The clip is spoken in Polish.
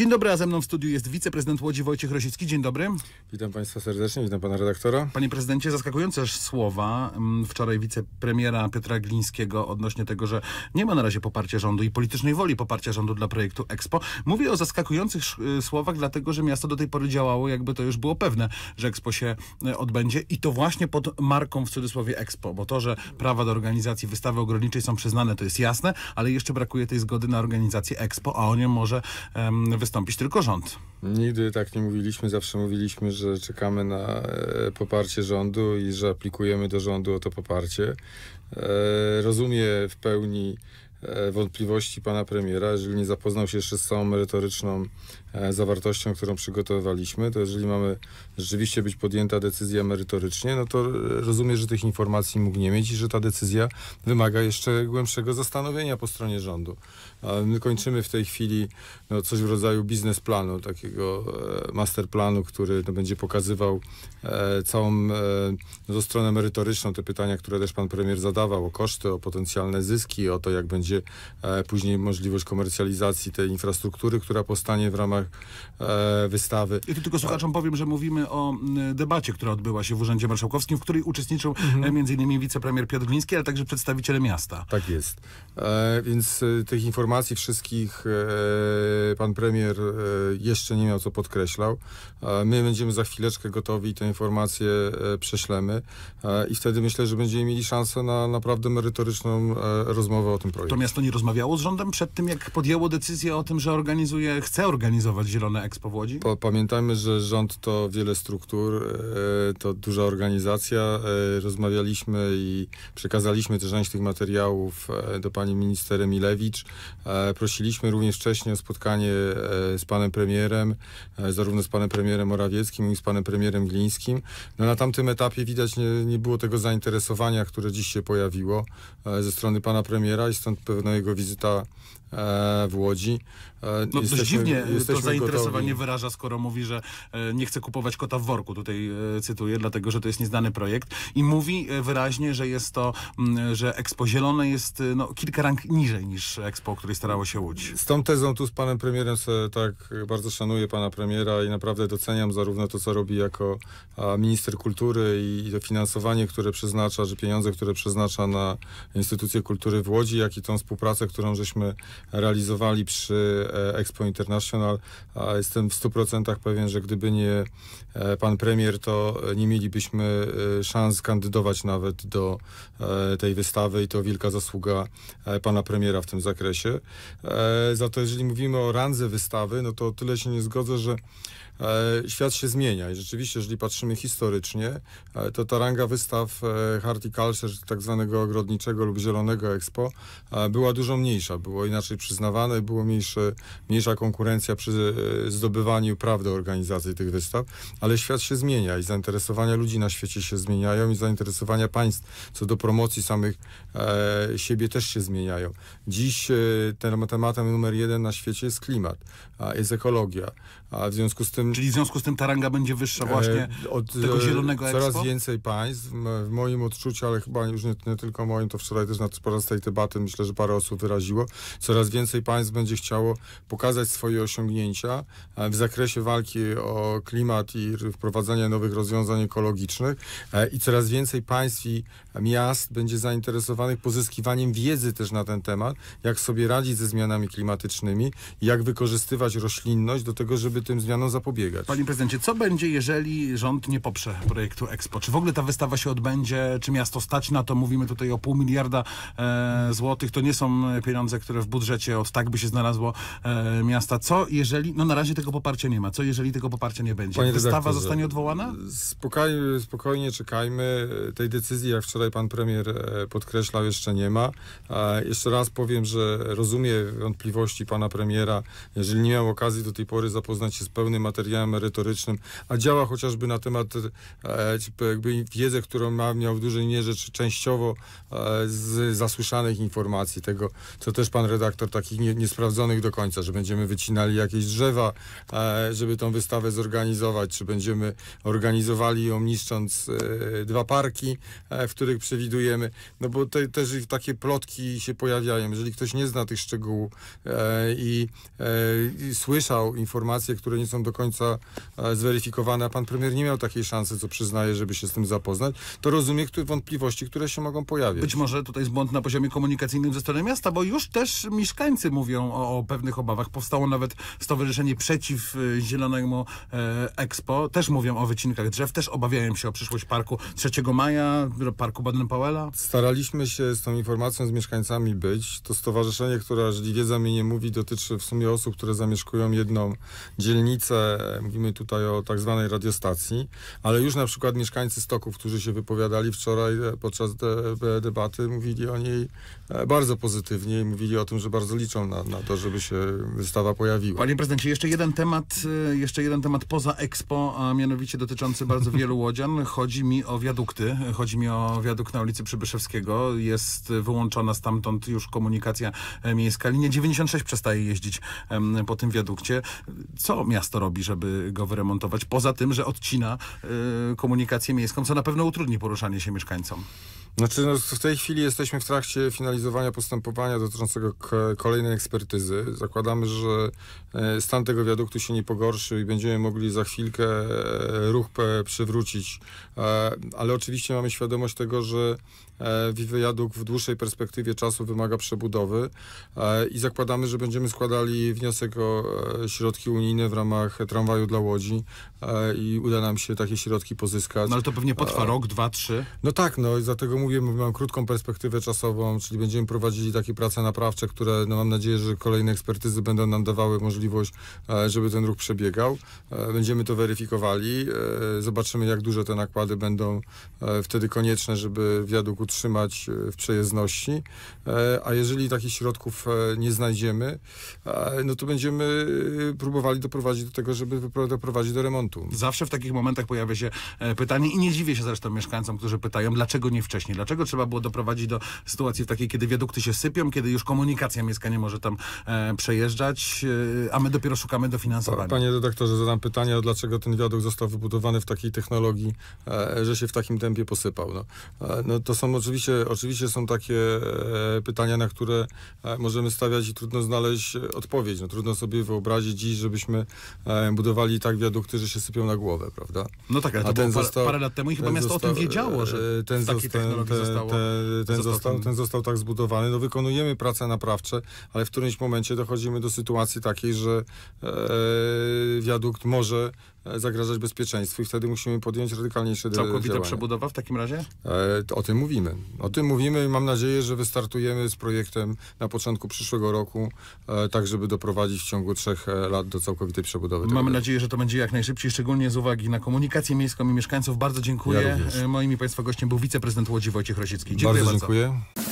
Dzień dobry, a ze mną w studiu jest wiceprezydent Łodzi Wojciech Rosicki. Dzień dobry. Witam Państwa serdecznie, witam Pana redaktora. Panie prezydencie, zaskakujące słowa mm, wczoraj wicepremiera Piotra Glińskiego odnośnie tego, że nie ma na razie poparcia rządu i politycznej woli poparcia rządu dla projektu Expo. Mówię o zaskakujących y, słowach, dlatego że miasto do tej pory działało, jakby to już było pewne, że Expo się y, odbędzie i to właśnie pod marką w cudzysłowie Expo, bo to, że prawa do organizacji wystawy ogrodniczej są przyznane, to jest jasne, ale jeszcze brakuje tej zgody na organizację Expo, a o nią może um, zastąpić tylko rząd. Nigdy tak nie mówiliśmy, zawsze mówiliśmy, że czekamy na e, poparcie rządu i że aplikujemy do rządu o to poparcie. E, rozumiem w pełni e, wątpliwości pana premiera, jeżeli nie zapoznał się jeszcze z całą merytoryczną zawartością, którą przygotowywaliśmy, to jeżeli mamy rzeczywiście być podjęta decyzja merytorycznie, no to rozumiem, że tych informacji mógł nie mieć i że ta decyzja wymaga jeszcze głębszego zastanowienia po stronie rządu. My kończymy w tej chwili no, coś w rodzaju biznesplanu, takiego e, masterplanu, który no, będzie pokazywał e, całą e, no, stronę merytoryczną, te pytania, które też pan premier zadawał, o koszty, o potencjalne zyski, o to, jak będzie e, później możliwość komercjalizacji tej infrastruktury, która powstanie w ramach e, wystawy. I tu tylko słuchaczom powiem, że mówimy o debacie, która odbyła się w Urzędzie Marszałkowskim, w której uczestniczył e, mhm. m.in. wicepremier Piotr Gliński, ale także przedstawiciele miasta. Tak jest. E, więc tych informacji informacji wszystkich e, pan premier e, jeszcze nie miał, co podkreślał. E, my będziemy za chwileczkę gotowi i te informacje prześlemy i wtedy myślę, że będziemy mieli szansę na naprawdę merytoryczną rozmowę o tym projekcie. To miasto nie rozmawiało z rządem przed tym, jak podjęło decyzję o tym, że organizuje, chce organizować Zielone Expo w Łodzi? pamiętajmy, że rząd to wiele struktur, to duża organizacja. Rozmawialiśmy i przekazaliśmy też część tych materiałów do pani minister Emilewicz. E, prosiliśmy również wcześniej o spotkanie e, z panem premierem, e, zarówno z panem premierem Morawieckim, jak i z panem premierem Glińskim. No, na tamtym etapie widać nie, nie było tego zainteresowania, które dziś się pojawiło ze strony pana premiera i stąd pewna jego wizyta E, w Łodzi. E, no jesteśmy, dość dziwnie to zainteresowanie gotowi. wyraża, skoro mówi, że e, nie chce kupować kota w worku, tutaj cytuję, dlatego, że to jest nieznany projekt i mówi wyraźnie, że jest to, że Expo Zielone jest no, kilka rank niżej niż Expo, o której starało się Łódź. Z tą tezą tu z panem premierem tak bardzo szanuję pana premiera i naprawdę doceniam zarówno to, co robi jako minister kultury i, i to finansowanie, które przeznacza, że pieniądze, które przeznacza na instytucje kultury w Łodzi, jak i tą współpracę, którą żeśmy realizowali przy e, Expo International. jestem w 100% pewien, że gdyby nie e, pan premier, to nie mielibyśmy e, szans kandydować nawet do tej wystawy i to wielka zasługa pana premiera w tym zakresie. Za to, jeżeli mówimy o randze wystawy, no to o tyle się nie zgodzę, że E, świat się zmienia i rzeczywiście, jeżeli patrzymy historycznie, e, to ta ranga wystaw e, horticulture, tak zwanego ogrodniczego lub zielonego expo, była dużo mniejsza, było inaczej przyznawane, było mniejszy, mniejsza konkurencja przy zdobywaniu praw do organizacji tych wystaw, ale świat się zmienia i zainteresowania ludzi na świecie się zmieniają i zainteresowania państw co do promocji samych siebie też się zmieniają. Dziś tematem numer jeden na świecie jest klimat, jest ekologia, a w związku z tym Czyli w związku z tym ta ranga będzie wyższa e, właśnie od tego e, zielonego Coraz więcej państw. W moim odczuciu, ale chyba już nie, nie tylko moim, to wczoraj też podczas tej debaty myślę, że parę osób wyraziło, coraz więcej państw będzie chciało pokazać swoje osiągnięcia e, w zakresie walki o klimat i wprowadzania nowych rozwiązań ekologicznych i coraz więcej państw i miast będzie zainteresowanych pozyskiwaniem wiedzy też na ten temat, jak sobie radzić ze zmianami klimatycznymi, jak wykorzystywać roślinność do tego, żeby tym zmianom zapobiegać zabiegać. Panie prezydencie, co będzie, jeżeli rząd nie poprze projektu Expo? Czy w ogóle ta wystawa się odbędzie? Czy miasto stać na to? Mówimy tutaj o pół miliarda e, złotych. To nie są pieniądze, które w budżecie od tak by się znalazło e, miasta. Co jeżeli, no na razie tego poparcia nie ma. Co jeżeli tego poparcia nie będzie? Panie wystawa zostanie odwołana? Spokojnie, spokojnie czekajmy. Tej decyzji, jak wczoraj pan premier e, podkreślał, jeszcze nie ma. E, jeszcze raz powiem, że rozumiem wątpliwości pana premiera, jeżeli nie miał okazji do tej pory zapoznać się z pełnym materiałem, materiałem merytorycznym, a działa chociażby na temat e, jakby wiedzy, którą ma, miał w dużej mierze czy częściowo e, z zasłyszanych informacji, tego co też pan redaktor, takich nie, niesprawdzonych do końca, że będziemy wycinali jakieś drzewa, e, żeby tą wystawę zorganizować, czy będziemy organizowali ją niszcząc dwa parki, w których przewidujemy, no bo te, też takie plotki się pojawiają. Jeżeli ktoś nie zna tych szczegółów i, i słyszał informacje, które nie są do końca końca e, zweryfikowane, a pan premier nie miał takiej szansy, co przyznaje, żeby się z tym zapoznać, to rozumie które wątpliwości, które się mogą pojawiać. Być może tutaj jest błąd na poziomie komunikacyjnym ze strony miasta, bo już też mieszkańcy mówią o, o pewnych obawach. Powstało nawet stowarzyszenie przeciw e, Zielonemu e, Expo. Też mówią o wycinkach drzew, też obawiają się o przyszłość parku 3 maja, parku Baden-Powella. Staraliśmy się z tą informacją z mieszkańcami być. To stowarzyszenie, które, jeżeli wiedza mi nie mówi, dotyczy w sumie osób, które zamieszkują jedną dzielnicę mówimy tutaj o tak zwanej radiostacji, ale już na przykład mieszkańcy Stoków, którzy się wypowiadali wczoraj e, podczas de e, debaty, mówili o niej e, bardzo pozytywnie i mówili o tym, że bardzo liczą na, na, to, żeby się wystawa pojawiła. Panie prezydencie, jeszcze jeden temat, jeszcze jeden temat poza Expo, a mianowicie dotyczący bardzo wielu łodzian. Chodzi mi o wiadukty, chodzi mi o wiadukt na ulicy Przybyszewskiego. Jest wyłączona stamtąd już komunikacja miejska. Linia 96 przestaje jeździć po tym wiadukcie. Co miasto robi, żeby go wyremontować. Poza tym, że odcina y, komunikację miejską, co na pewno utrudni poruszanie się mieszkańcom. Znaczy, no, w tej chwili jesteśmy w trakcie finalizowania postępowania dotyczącego kolejnej ekspertyzy. Zakładamy, że e, stan tego wiaduktu się nie pogorszył i będziemy mogli za chwilkę e, ruch przywrócić. E, ale oczywiście mamy świadomość tego, że wiadukt w dłuższej perspektywie czasu wymaga przebudowy i zakładamy, że będziemy składali wniosek o środki unijne w ramach tramwaju dla Łodzi i uda nam się takie środki pozyskać. No ale to pewnie potrwa rok, dwa, trzy. No tak, no i dlatego mówię, mam krótką perspektywę czasową, czyli będziemy prowadzili takie prace naprawcze, które no, mam nadzieję, że kolejne ekspertyzy będą nam dawały możliwość, e, żeby ten ruch przebiegał. E, będziemy to weryfikowali, e, zobaczymy jak duże te nakłady będą wtedy konieczne, żeby wiadukt utrzymać w przejezdności. A jeżeli takich środków nie znajdziemy, no to będziemy próbowali doprowadzić do tego, żeby doprowadzić do remontu. Zawsze w takich momentach pojawia się pytanie i nie dziwię się zresztą mieszkańcom, którzy pytają, dlaczego nie wcześniej wcześniej? Dlaczego trzeba było doprowadzić do sytuacji takiej, kiedy wiadukty się sypią, kiedy już komunikacja miejska nie może tam e, przejeżdżać, e, a my dopiero szukamy dofinansowania? Panie redaktorze, zadam pytanie, dlaczego ten wiadukt został wybudowany w takiej technologii, e, że się w takim tempie posypał? No, e, no to są oczywiście, oczywiście są takie e, pytania, na które e, możemy stawiać i trudno znaleźć odpowiedź. No, trudno sobie wyobrazić dziś, żebyśmy budowali tak wiadukty, że się sypią na głowę, prawda? No tak, ale a to ten było został, parę lat temu i chyba miasto został, o tym wiedziało, że ten, zosta te, zostało, te, ten, został, ten... został tak zbudowany. No wykonujemy prace naprawcze, ale w którymś momencie dochodzimy do sytuacji takiej, że e, wiadukt może e, zagrażać bezpieczeństwu i wtedy musimy podjąć radykalniejsze Całkowita działania. Całkowita przebudowa w takim razie? E, o tym mówimy. O tym mówimy i mam nadzieję, że wystartujemy z projektem na początku przyszłego roku, e, tak żeby doprowadzić w ciągu trzech e, lat do całkowitej przebudowy. Mamy nadzieję, że to będzie jak najszybciej, szczególnie z uwagi na komunikację miejską i mieszkańców. Bardzo dziękuję. Ja e, Moim Państwa gościem był wiceprezydent Łodzi Wojciech Rosicki. Dziękuję bardzo. dziękuję. Bardzo.